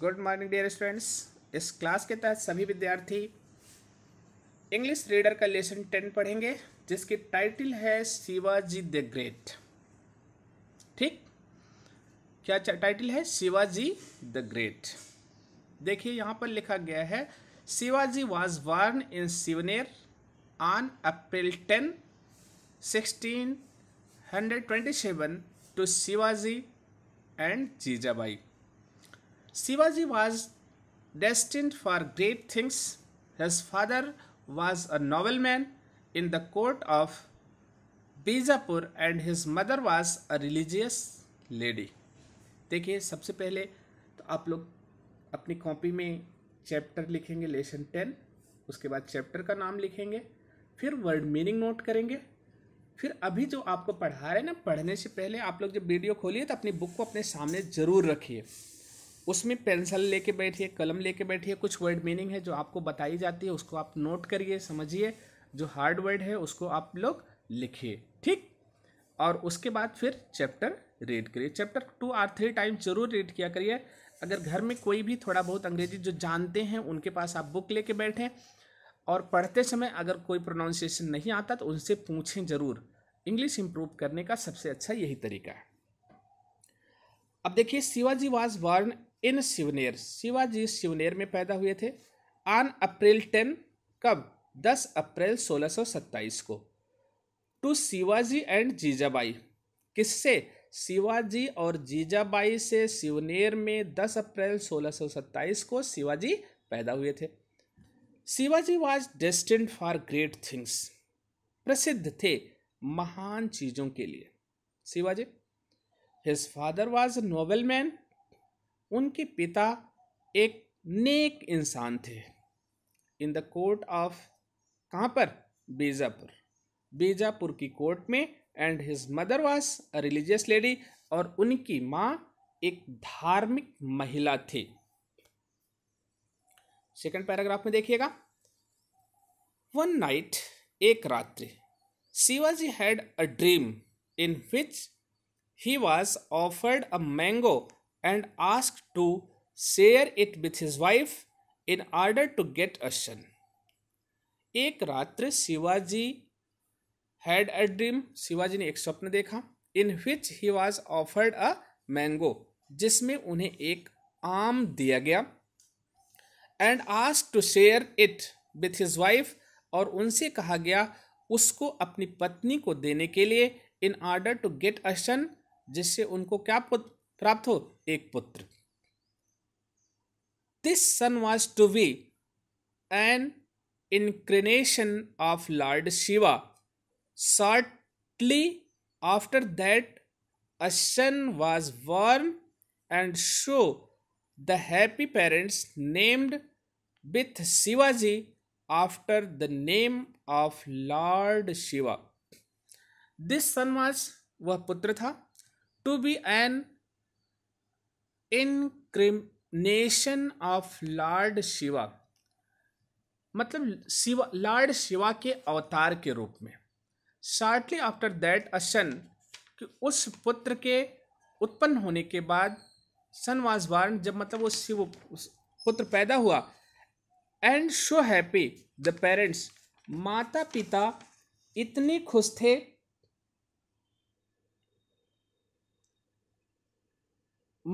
Good morning dear students इस class के तहत सभी विद्यार्थी इंग्लिश रीडर का लेसन टेन पढ़ेंगे जिसकी टाइटल है शिवाजी द ग्रेट ठीक क्या टाइटल है शिवाजी द ग्रेट देखिए यहाँ पर लिखा गया है Shivaji was born in Shivneri on April ten sixteen hundred twenty seven to Shivaji and Jijabai Shivaji was destined for great things. His father was a nobleman in the court of Bijapur and his mother was a religious lady देखिए सबसे पहले तो आप लोग अपनी copy में chapter लिखेंगे lesson ten उसके बाद चैप्टर का नाम लिखेंगे फिर वर्ड मीनिंग नोट करेंगे फिर अभी जो आपको पढ़ा रहे हैं ना पढ़ने से पहले आप लोग जब वीडियो खोलिए तो अपनी बुक को अपने सामने ज़रूर रखिए उसमें पेंसिल लेके बैठिए कलम लेके बैठिए कुछ वर्ड मीनिंग है जो आपको बताई जाती है उसको आप नोट करिए समझिए जो हार्ड वर्ड है उसको आप लोग लिखिए ठीक और उसके बाद फिर चैप्टर रीड करिए chapter two or three time जरूर रीड किया करिए अगर घर में कोई भी थोड़ा बहुत अंग्रेजी जो जानते हैं उनके पास आप बुक लेके बैठें और पढ़ते समय अगर कोई प्रोनाउंसिएशन नहीं आता तो उनसे पूछें ज़रूर इंग्लिश इम्प्रूव करने का सबसे अच्छा यही तरीका है अब देखिए Shivaji was born in Shivneri Shivaji Shivneri में पैदा हुए थे ऑन अप्रैल टेन कब दस अप्रैल सोलह सत्ताईस को टू शिवाजी एंड जीजाबाई किससे शिवाजी और जीजाबाई से शिवनेर में दस अप्रैल सोलह सत्ताईस को शिवाजी पैदा हुए थे Shivaji was destined for great things प्रसिद्ध थे महान चीज़ों के लिए Shivaji his father was noble man उनके पिता एक नेक इंसान थे इन द कोर्ट ऑफ कहाँ पर बीजापुर बीजापुर की कोर्ट में and his mother was a religious lady और उनकी माँ एक धार्मिक महिला थी सेकंड पैराग्राफ में देखिएगा वन नाइट एक रात्रि Shivaji had a dream in which he was offered a mango and ask to share it with his wife in order to get a son एक रात्र Shivaji had a dream Shivaji ने एक स्वप्न देखा in which he was offered a mango जिसमें उन्हें एक आम दिया गया and ask to share it with his wife और उनसे कहा गया उसको अपनी पत्नी को देने के लिए in order to get a son जिससे उनको क्या प्राप्त हो एक पुत्र this son was to be an incarnation of lord Shiva shortly after that a son was born and so the happy parents named with Shiva ji after the name of lord Shiva this son was वह पुत्र था to be an incrimination of lord Shiva मतलब Shiva lord Shiva के अवतार के रूप में shortly after that a son कि उस पुत्र के उत्पन्न होने के बाद सन वाज बार्न जब मतलब वो शिव पुत्र पैदा हुआ and so happy the parents माता पिता इतने खुश थे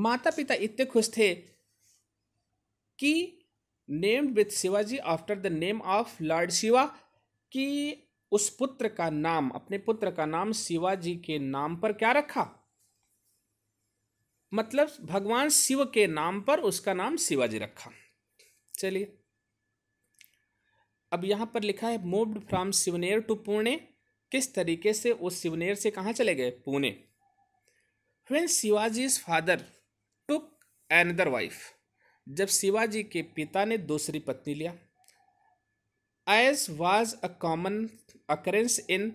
माता पिता इतने खुश थे कि named with Shivaji after the name of lord Shiva कि उस पुत्र का नाम अपने पुत्र का नाम शिवाजी के नाम पर क्या रखा मतलब भगवान शिव के नाम पर उसका नाम शिवाजी रखा चलिए अब यहां पर लिखा है moved from Shivneri to Pune किस तरीके से उस शिवनेर से कहाँ चले गए Pune when Shivaji father another wife जब शिवाजी के पिता ने दूसरी पत्नी लिया as was a common occurrence in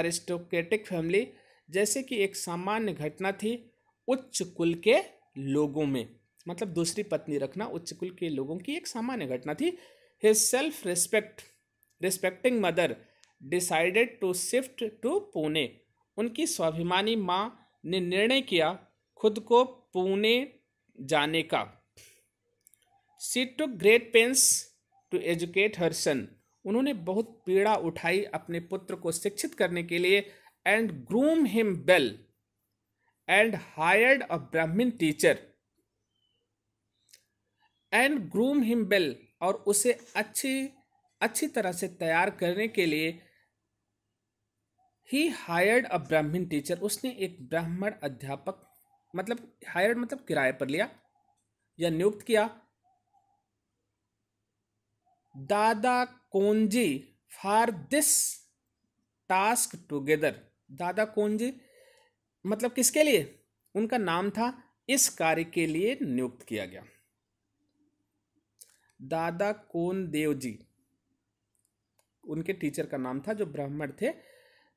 aristocratic family जैसे कि एक सामान्य घटना थी उच्च कुल के लोगों में मतलब दूसरी पत्नी रखना उच्च कुल के लोगों की एक सामान्य घटना थी his self respect respecting mother decided to shift to Pune उनकी स्वाभिमानी माँ ने निर्णय किया खुद को पुणे जाने का she took great pains to educate her son उन्होंने बहुत पीड़ा उठाई अपने पुत्र को शिक्षित करने के लिए and groom him well and hired a Brahmin teacher and groom him well और उसे अच्छी अच्छी तरह से तैयार करने के लिए ही हायर्ड अ ब्राह्मण टीचर उसने एक ब्राह्मण अध्यापक मतलब हायर मतलब किराए पर लिया या नियुक्त किया Dada Konji for this task together Dada Konji मतलब किसके लिए उनका नाम था इस कार्य के लिए नियुक्त किया गया दादा कोन देव जी उनके टीचर का नाम था जो ब्राह्मण थे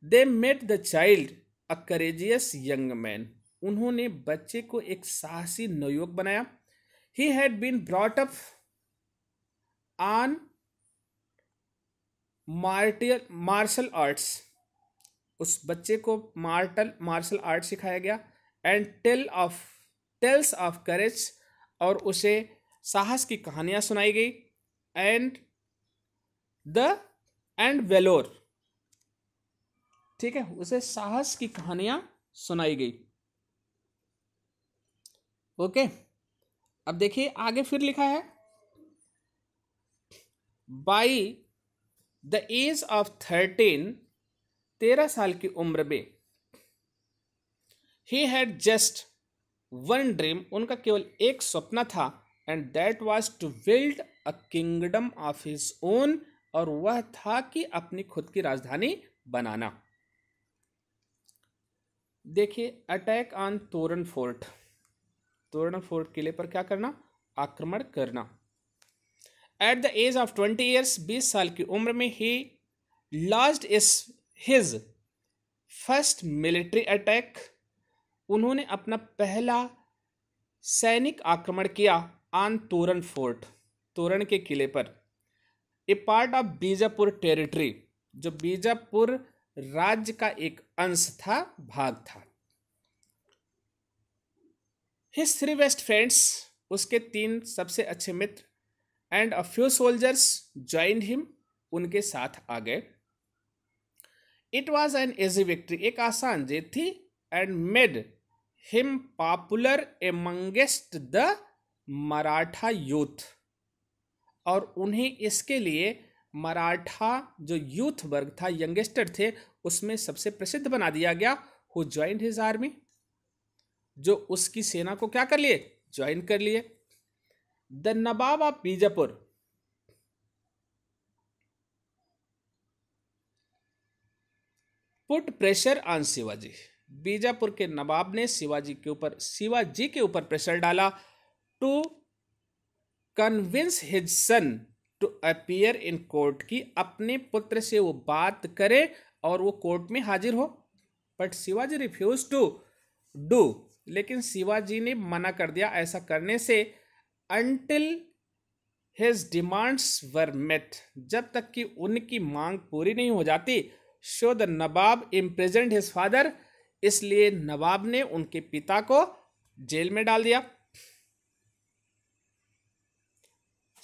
they made the child a courageous young man उन्होंने बच्चे को एक साहसी नवयुवक बनाया he had been brought up on martial martial arts उस बच्चे को मार्टल मार्शल आर्ट सिखाया गया and tale of tales of courage और उसे साहस की कहानियां सुनाई गई एंड द एंड वेलोर ठीक है उसे साहस की कहानियां सुनाई गई ओके अब देखिए आगे फिर लिखा है by the age of thirteen तेरह साल की उम्र में he had just one dream उनका केवल एक स्वप्न था and that was to build a kingdom of his own और वह था कि अपनी खुद की राजधानी बनाना देखिए attack on Torna fort Torna fort किले पर क्या करना आक्रमण करना at the age of twenty years बीस साल की उम्र में ही last is his first military attack उन्होंने अपना पहला सैनिक आक्रमण किया ऑन तोरण फोर्ट तोरण के किले पर a part of Bijapur territory जो बीजापुर राज्य का एक अंश था भाग था हिज थ्री बेस्ट फ्रेंड्स उसके तीन सबसे अच्छे मित्र and a few soldiers join him उनके साथ आ गए it was an easy victory एक आसान जीत थी and made him popular amongst the Maratha youth और उन्हें इसके लिए मराठा जो यूथ वर्ग था यंगेस्टर थे उसमें सबसे प्रसिद्ध बना दिया गया हु ज्वाइंट हिज आर्मी जो उसकी सेना को क्या कर लिए ज्वाइन कर लिए the nawab of Bijapur put pressure on Shivaji Bijapur के नवाब ने शिवाजी के ऊपर शिवाजी के ऊपर प्रेशर डाला to convince his son to appear in court की अपने पुत्र से वो बात करे और वो कोर्ट में हाजिर हो but Shivaji refuse to do लेकिन शिवाजी ने मना कर दिया ऐसा करने से until his demands were met जब तक कि उनकी मांग पूरी नहीं हो जाती so the nawab imprisoned his father इसलिए नवाब ने उनके पिता को जेल में डाल दिया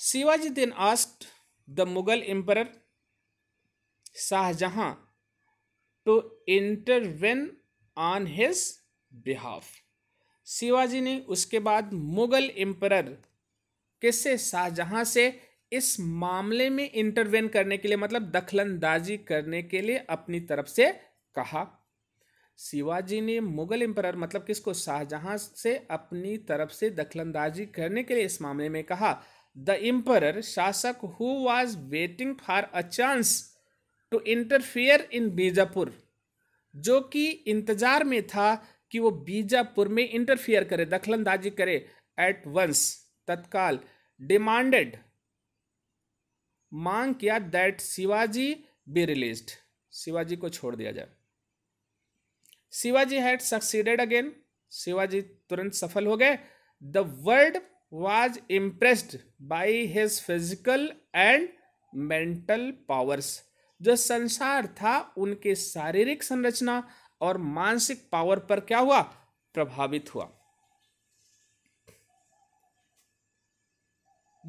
Shivaji then asked the Mughal emperor Shahjahan to intervene on his behalf Shivaji ने उसके बाद मुगल एम्परर किससे शाहजहाँ से इस मामले में इंटरवेन करने के लिए मतलब दखलंदाजी करने के लिए अपनी तरफ से कहा शिवाजी ने मुगल एम्पर मतलब किसको शाहजहां से अपनी तरफ से दखलंदाजी करने के लिए इस मामले में कहा द एम्पर शासक who was waiting for a chance to interfere in Bijapur जो कि इंतजार में था कि वो बीजापुर में इंटरफियर करे दखलंदाजी करे एट वंस तत्काल डिमांडेड मांग किया that Shivaji be release Shivaji को छोड़ दिया जाए Shivaji had succeeded again Shivaji तुरंत सफल हो गए the world was impressed by his physical and mental powers जो संसार था उनके शारीरिक संरचना और मानसिक पावर पर क्या हुआ प्रभावित हुआ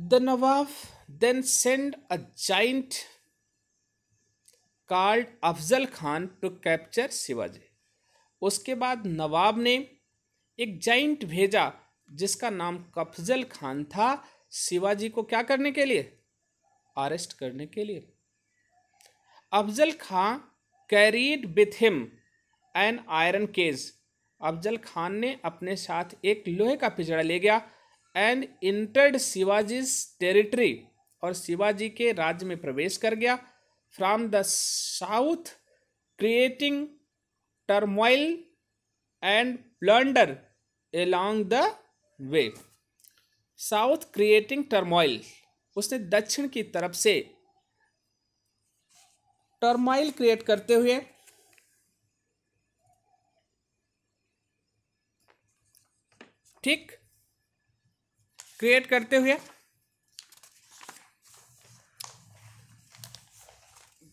the nawab then send a giant card Afzal Khan to capture Shivaji उसके बाद नवाब ने एक जाइंट भेजा जिसका नाम कफजल खान था शिवाजी को क्या करने के लिए अरेस्ट करने के लिए Afzal Khan carried with him an iron cage Afzal Khan ने अपने साथ एक लोहे का पिजड़ा ले गया एंड इंटर्ड शिवाजी टेरिटरी और शिवाजी के राज्य में प्रवेश कर गया from the south creating turmoil and plunder along the way south creating turmoil उसने दक्षिण की तरफ से टर्माइल क्रिएट करते हुए ठीक क्रिएट करते हुए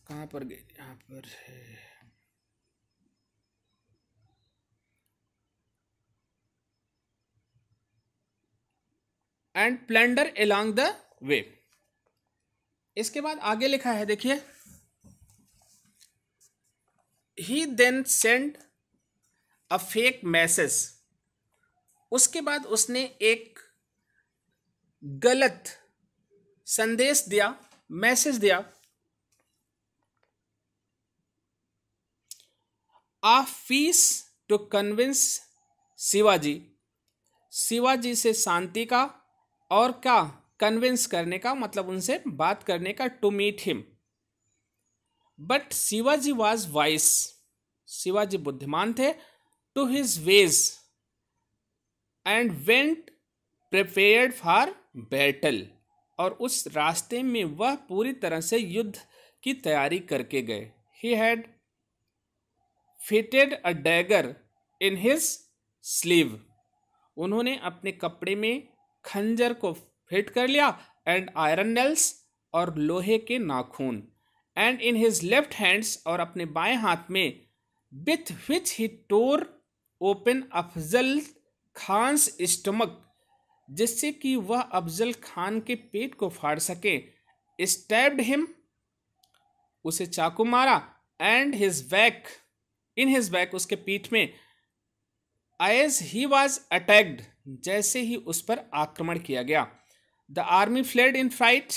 कहाँ पर गए यहाँ पर है and plunder along the way इसके बाद आगे लिखा है देखिए he then send a fake message उसके बाद उसने एक गलत संदेश दिया मैसेज दिया a peace to convince Shivaji Shivaji से शांति का और क्या कन्विंस करने का मतलब उनसे बात करने का to meet him but Shivaji was wise Shivaji बुद्धिमान थे to his ways and went prepared for battle और उस रास्ते में वह पूरी तरह से युद्ध की तैयारी करके गए he had fitted a dagger in his sleeve उन्होंने अपने कपड़े में खंजर को फिट कर लिया एंड आयरन नेल्स और लोहे के नाखून and in his left hands और अपने बाएं हाथ में with which he tore open Afzal Khan's stomach जिससे कि वह अफजल खान के पेट को फाड़ सके स्टैब्ड हिम उसे चाकू मारा and his back in his back उसके पीठ में एज ही वॉज अटैक्ड जैसे ही उस पर आक्रमण किया गया the army fled in flight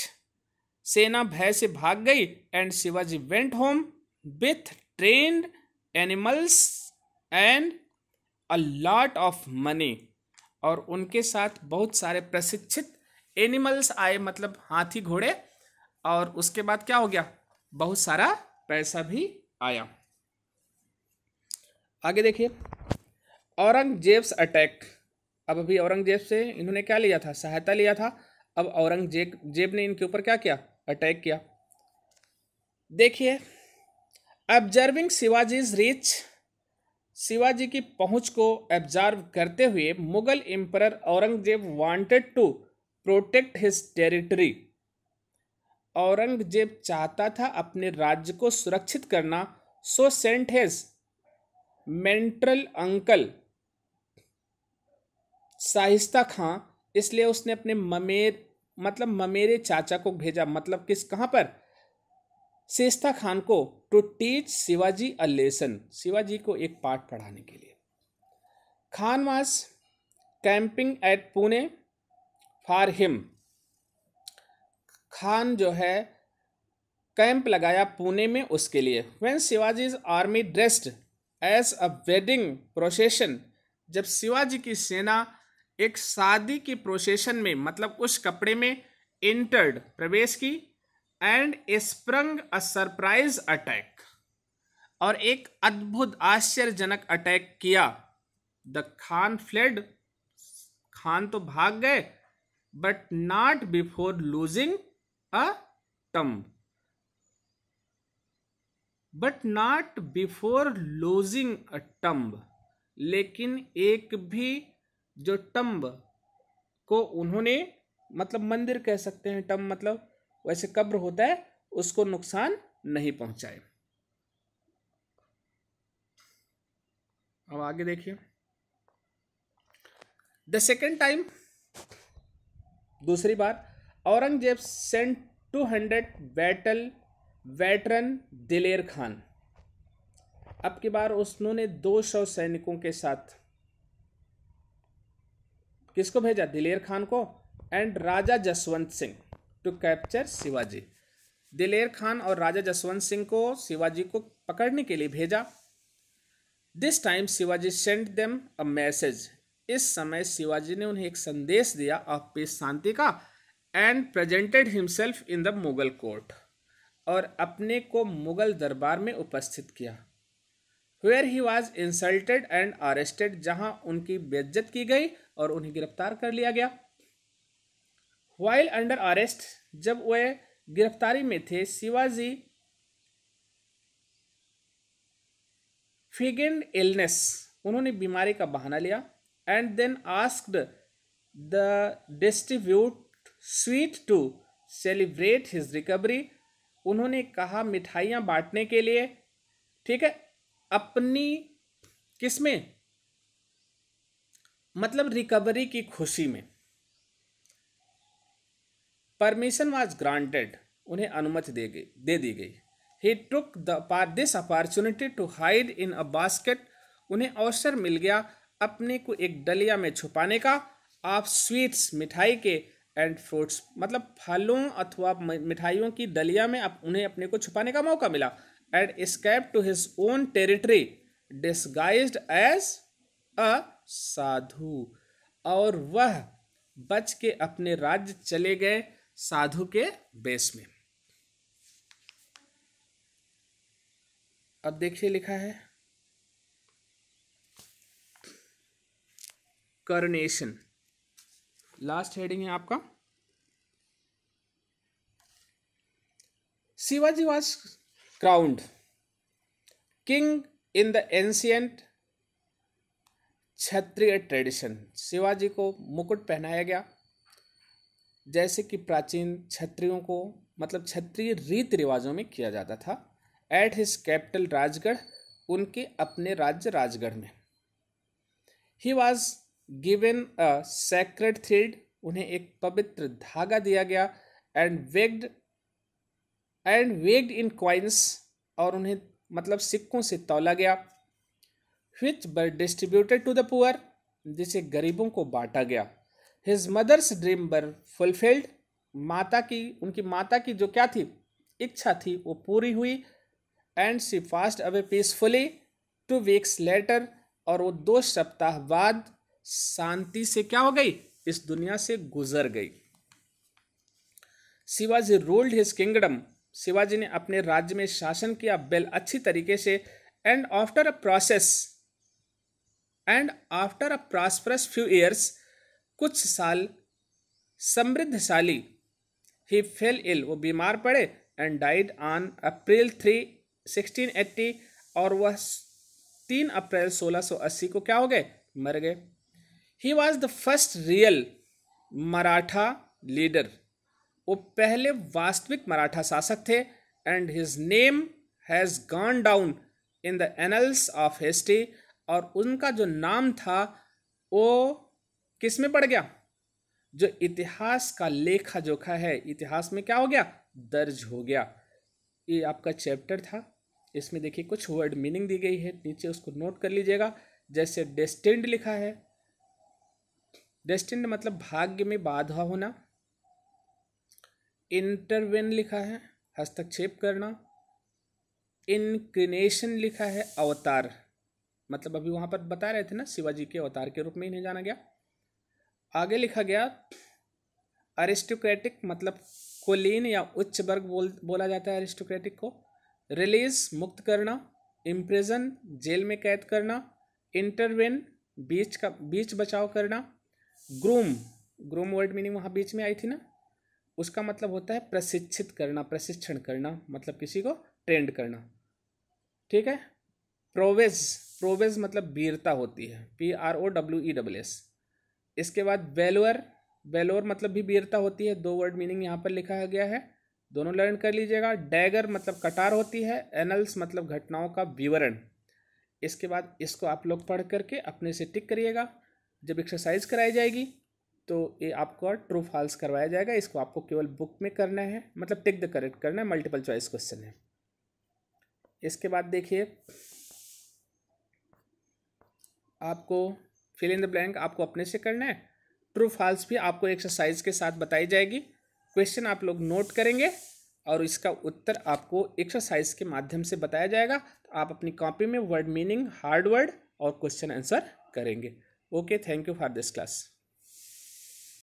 सेना भय से भाग गई and Shivaji went home with train animals and a lot of money और उनके साथ बहुत सारे प्रशिक्षित एनिमल्स आए मतलब हाथी घोड़े और उसके बाद क्या हो गया बहुत सारा पैसा भी आया आगे देखिए औरंगजेब्स अटैक अब अभी औरंगजेब से इन्होंने क्या लिया था सहायता लिया था अब औरंगजेब जेब ने इनके ऊपर क्या किया अटैक किया देखिए ऑब्जर्विंग इज रिच शिवाजी की पहुंच को ऑब्जर्व करते हुए Mughal emperor Aurangzeb wanted to protect his territory Aurangzeb चाहता था अपने राज्य को सुरक्षित करना so sent his maternal uncle Shaista Khan इसलिए उसने अपने ममेर मतलब ममेरे चाचा को भेजा मतलब किस कहाँ पर सेस्ता खान को to teach Shivaji a lesson Shivaji को एक पाठ पढ़ाने के लिए Khan was camping at Pune for him Khan जो है कैंप लगाया पुणे में उसके लिए when Shivaji army dressed as a wedding procession जब शिवाजी की सेना एक शादी की प्रोसेशन में मतलब उस कपड़े में इंटर्ड प्रवेश की and sprang a surprise attack और एक अद्भुत आश्चर्यजनक अटैक किया द खान फ्लेड खान तो भाग गए but not before losing a thumb but not before losing a thumb लेकिन एक भी जो टम्ब को उन्होंने मतलब मंदिर कह सकते हैं टम्ब मतलब वैसे कब्र होता है उसको नुकसान नहीं पहुंचाए अब आगे देखिए द सेकेंड टाइम दूसरी बार Aurangzeb sent two hundred battle veteran Diler Khan अब की बार उसने दो सौ सैनिकों के साथ किसको भेजा दिलेर खान को and Raja Jaswant Singh to capture Shivaji Diler Khan और राजा जसवंत सिंह को शिवाजी को पकड़ने के लिए भेजा this time Shivaji send them a message इस समय शिवाजी ने उन्हें एक संदेश दिया ऑफ पीस शांति का and presented himself in the Mughal court और अपने को मुगल दरबार में उपस्थित किया where he was insulted and arrested जहां उनकी बेज्जत की गई और उन्हें गिरफ्तार कर लिया गया वाइल अंडर अरेस्ट जब वह गिरफ्तारी में थे शिवाजी फिगेन इलनेस उन्होंने बीमारी का बहाना लिया and then asked the distribute sweet to celebrate his recovery उन्होंने कहा मिठाइयाँ बांटने के लिए ठीक है अपनी किस में मतलब रिकवरी की खुशी में परमिशन वॉज ग्रांटेड उन्हें अनुमति दे गई दे दी गई he took the this opportunity to hide in a basket उन्हें अवसर मिल गया अपने को एक डलिया में छुपाने का आप स्वीट्स मिठाई के एंड फ्रूट्स मतलब फलों अथवा मिठाइयों की डलिया में अप, उन्हें अपने को छुपाने का मौका मिला and escape to his own territory disguise as a sadhu और वह बच के अपने राज्य चले गए साधु के बेस में अब देखिए लिखा है करनेशन लास्ट हेडिंग है आपका Shivaji was crowned king in the ancient Kshatriya tradition Shivaji को मुकुट पहनाया गया जैसे कि प्राचीन क्षत्रियों को मतलब क्षत्रिय रीति रिवाजों में किया जाता था एट हिज कैपिटल राजगढ़ उनके अपने राज्य राजगढ़ में he was given a sacred thread उन्हें एक पवित्र धागा दिया गया and weighed and weighed in coins और उन्हें मतलब सिक्कों से तोला गया विच बर डिस्ट्रीब्यूटेड टू द पुअर जिसे गरीबों को बांटा गया his mother's dream be fulfilled माता की उनकी माता की जो क्या थी इच्छा थी वो पूरी हुई and she passed away peacefully two weeks later और वो दो सप्ताह बाद शांति से क्या हो गई इस दुनिया से गुजर गई Shivaji ruled his kingdom Shivaji ने अपने राज्य में शासन किया बेल अच्छी तरीके से and after a process and after a prosperous few years कुछ साल समृद्धशाली ही फेल इल वो बीमार पड़े and died on April three sixteen eighty और वह तीन अप्रैल सोलह सौ अस्सी को क्या हो गए मर गए he was the first real Maratha leader वो पहले वास्तविक मराठा शासक थे and his name has gone down in the annals of history और उनका जो नाम था वो किस में पड़ गया जो इतिहास का लेखा जोखा है इतिहास में क्या हो गया दर्ज हो गया ये आपका चैप्टर था इसमें देखिए कुछ वर्ड मीनिंग दी गई है नीचे उसको नोट कर लीजिएगा जैसे डेस्टिंड लिखा है डेस्टिंड मतलब भाग्य में बाधा होना इंटरवेन लिखा है हस्तक्षेप करना इनक्रिनेशन लिखा है अवतार मतलब अभी वहां पर बता रहे थे ना शिवाजी के अवतार के रूप में इन्हें जाना गया आगे लिखा गया अरिस्टोक्रेटिक मतलब कोलीन या उच्च वर्ग बोल बोला जाता है अरिस्टोक्रेटिक को रिलीज मुक्त करना इम्प्रेजन जेल में कैद करना इंटरवेन बीच का बीच बचाव करना ग्रूम ग्रूम वर्ड मीनिंग वहाँ बीच में आई थी ना उसका मतलब होता है प्रशिक्षित करना प्रशिक्षण करना मतलब किसी को ट्रेंड करना ठीक है प्रोवेज प्रोवेज मतलब वीरता होती है P R O W E W S इसके बाद वेलोअर वेलोअर मतलब भी वीरता होती है दो वर्ड मीनिंग यहाँ पर लिखा गया है दोनों लर्न कर लीजिएगा डैगर मतलब कटार होती है एनल्स मतलब घटनाओं का विवरण इसके बाद इसको आप लोग पढ़ करके अपने से टिक करिएगा जब एक्सरसाइज कराई जाएगी तो ये आपको ट्रू फॉल्स करवाया जाएगा इसको आपको केवल बुक में करना है मतलब टिक द करेक्ट करना है मल्टीपल चॉइस क्वेश्चन है इसके बाद देखिए आपको फिल इन द ब्लैंक आपको अपने से करना है ट्रू फॉल्स भी आपको एक्सरसाइज के साथ बताई जाएगी क्वेश्चन आप लोग नोट करेंगे और इसका उत्तर आपको एक्सरसाइज के माध्यम से बताया जाएगा तो आप अपनी कॉपी में वर्ड मीनिंग हार्ड वर्ड और क्वेश्चन आंसर करेंगे okay thank you for this class